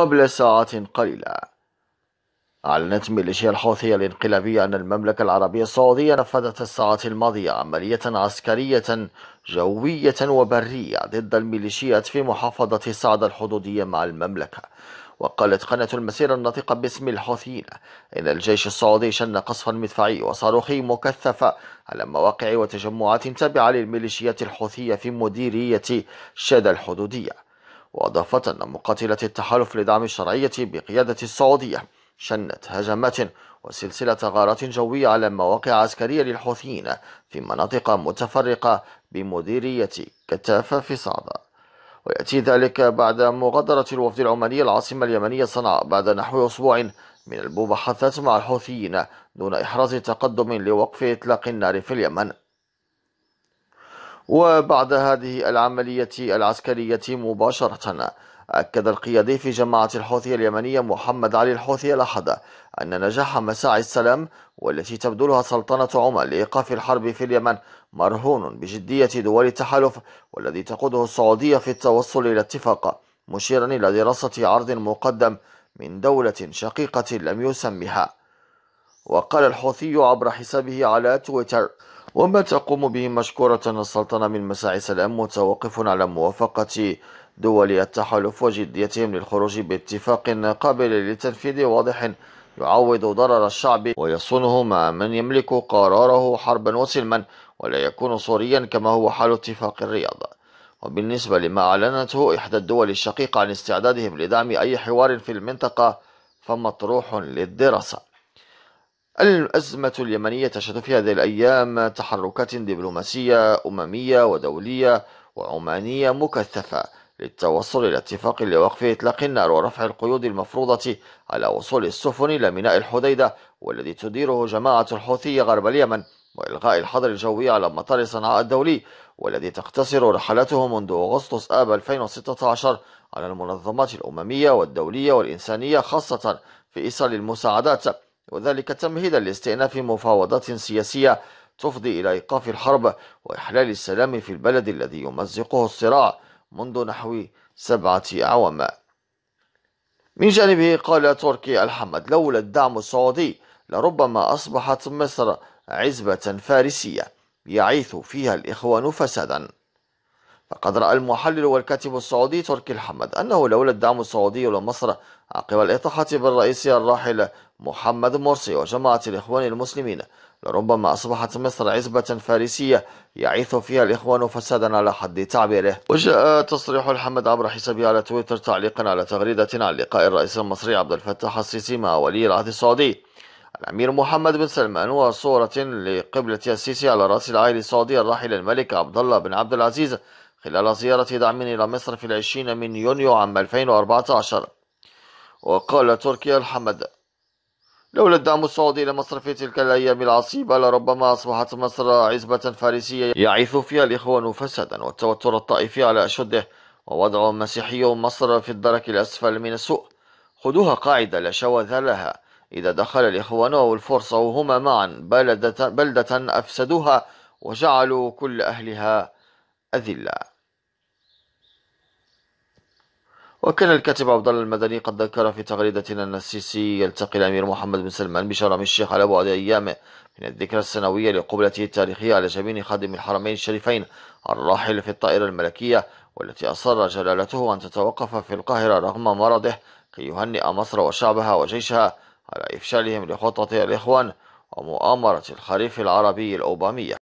قبل ساعة قليلة أعلنت ميليشيا الحوثية الانقلابية أن المملكة العربية السعودية نفذت الساعات الماضية عملية عسكرية جوية وبرية ضد الميليشيات في محافظة صعدة الحدودية مع المملكة وقالت قناة المسيرة الناطقة باسم الحوثيين إن الجيش السعودي شن قصفا مدفعي وصاروخي مكثف على مواقع وتجمعات تابعة للميليشيات الحوثية في مديرية شادة الحدودية وأضافت أن مقاتلة التحالف لدعم الشرعية بقيادة السعودية شنت هجمات وسلسلة غارات جوية على مواقع عسكرية للحوثيين في مناطق متفرقة بمديرية كتافة في صعدة ويأتي ذلك بعد مغادرة الوفد العماني العاصمة اليمنية صنعاء بعد نحو أسبوع من المباحثات مع الحوثيين دون إحراز تقدم لوقف إطلاق النار في اليمن وبعد هذه العملية العسكرية مباشرة أكد القيادي في جماعة الحوثي اليمنية محمد علي الحوثي الأحد أن نجاح مساعي السلام والتي تبذلها سلطنة عمان لإيقاف الحرب في اليمن مرهون بجدية دول التحالف والذي تقوده السعودية في التوصل إلى اتفاق مشيرا إلى دراسة عرض مقدم من دولة شقيقة لم يسمها وقال الحوثي عبر حسابه على تويتر وما تقوم به مشكورة السلطنة من مساعي سلام متوقف على موافقة دول التحالف وجديتهم للخروج باتفاق قابل للتنفيذ واضح يعوض ضرر الشعب ويصونه مع من يملك قراره حربا وسلما ولا يكون صوريا كما هو حال اتفاق الرياض وبالنسبة لما أعلنته إحدى الدول الشقيقة عن استعدادهم لدعم أي حوار في المنطقة فمطروح للدراسة الأزمة اليمنية تشهد في هذه الأيام تحركات دبلوماسية أممية ودولية وعمانية مكثفة للتوصل إلى اتفاق لوقف إطلاق النار ورفع القيود المفروضة على وصول السفن إلى ميناء الحديدة والذي تديره جماعة الحوثي غرب اليمن وإلغاء الحظر الجوي على مطار صنعاء الدولي والذي تقتصر رحلته منذ أغسطس آب 2016 على المنظمات الأممية والدولية والإنسانية خاصة في إيصال المساعدات وذلك تمهيدا لاستئناف مفاوضات سياسية تفضي إلى إيقاف الحرب وإحلال السلام في البلد الذي يمزقه الصراع منذ نحو سبعة أعوام من جانبه قال تركي الحمد لولا الدعم السعودي لربما أصبحت مصر عزبة فارسية يعيث فيها الإخوان فسادا فقد رأى المحلل والكاتب السعودي تركي الحمد أنه لولا الدعم السعودي لمصر عقب الإطاحة بالرئيس الراحل محمد مرسي وجماعة الإخوان المسلمين لربما أصبحت مصر عزبة فارسية يعيث فيها الإخوان فسادا على حد تعبيره وجاء تصريح الحمد عبر حسابه على تويتر تعليقا على تغريدة عن لقاء الرئيس المصري عبد الفتاح السيسي مع ولي العهد السعودي الأمير محمد بن سلمان وصورة لقبلة السيسي على رأس العائل السعودي الراحل الملك عبد الله بن عبد العزيز خلال زيارة دعم إلى مصر في العشرين من يونيو عام 2014 وقال تركيا الحمد لولا الدعم السعودي لمصر في تلك الأيام العصيبة لربما أصبحت مصر عزبة فارسية يعيث فيها الإخوان فسدا والتوتر الطائفي على أشده ووضع مسيحي مصر في الدرك الأسفل من السوء خذوها قاعدة لا شواذ لها إذا دخل الإخوان أو الفرس أو هما معا بلدة, بلدة أفسدوها وجعلوا كل أهلها أذلة وكان الكاتب عبد الله المدني قد ذكر في تغريدة أن السيسي يلتقي الأمير محمد بن سلمان بشرم الشيخ على بعد أيام من الذكرى السنوية لقبلته التاريخية على جبين خادم الحرمين الشريفين الراحل في الطائرة الملكية والتي أصر جلالته أن تتوقف في القاهرة رغم مرضه كي يهنئ مصر وشعبها وجيشها على إفشالهم لخطة الإخوان ومؤامرة الخريف العربي الأوبامية